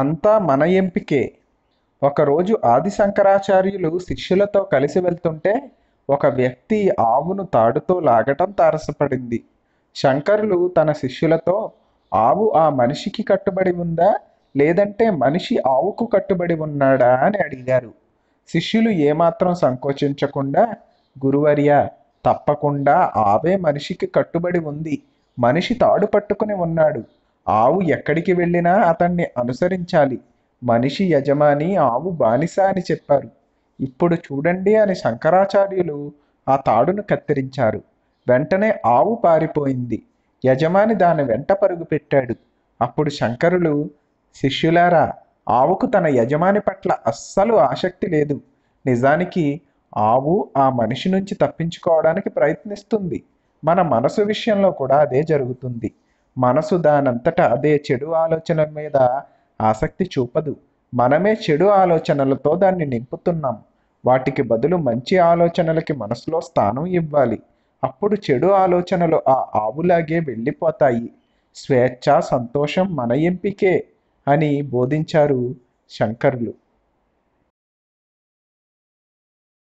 అంతా మన ఎంపికే ఒకరోజు ఆది శంకరాచార్యులు శిష్యులతో కలిసి వెళ్తుంటే ఒక వ్యక్తి ఆవును తాడుతో లాగటం తారసపడింది శంకరులు తన శిష్యులతో ఆవు ఆ మనిషికి కట్టుబడి ఉందా లేదంటే మనిషి ఆవుకు కట్టుబడి ఉన్నాడా అని అడిగారు శిష్యులు ఏమాత్రం సంకోచించకుండా గురువర్య తప్పకుండా ఆవే మనిషికి కట్టుబడి ఉంది మనిషి తాడు పట్టుకుని ఉన్నాడు ఆవు ఎక్కడికి వెళ్ళినా అతన్ని అనుసరించాలి మనిషి యజమాని ఆవు బానిస అని చెప్పారు ఇప్పుడు చూడండి అని శంకరాచార్యులు ఆ తాడును కత్తిరించారు వెంటనే ఆవు పారిపోయింది యజమాని దాని వెంట పరుగు పెట్టాడు అప్పుడు శంకరులు శిష్యులారా ఆవుకు తన యజమాని పట్ల అస్సలు ఆసక్తి లేదు నిజానికి ఆవు ఆ మనిషి నుంచి తప్పించుకోవడానికి ప్రయత్నిస్తుంది మన మనసు విషయంలో కూడా అదే జరుగుతుంది మనసు దానంతట అదే చెడు ఆలోచనల మీద ఆసక్తి చూపదు మనమే చెడు ఆలోచనలతో దాన్ని నింపుతున్నాం వాటికి బదులు మంచి ఆలోచనలకి మనసులో స్థానం ఇవ్వాలి అప్పుడు చెడు ఆలోచనలు ఆ ఆవులాగే వెళ్ళిపోతాయి స్వేచ్ఛ సంతోషం మన ఎంపికే అని బోధించారు శంకర్లు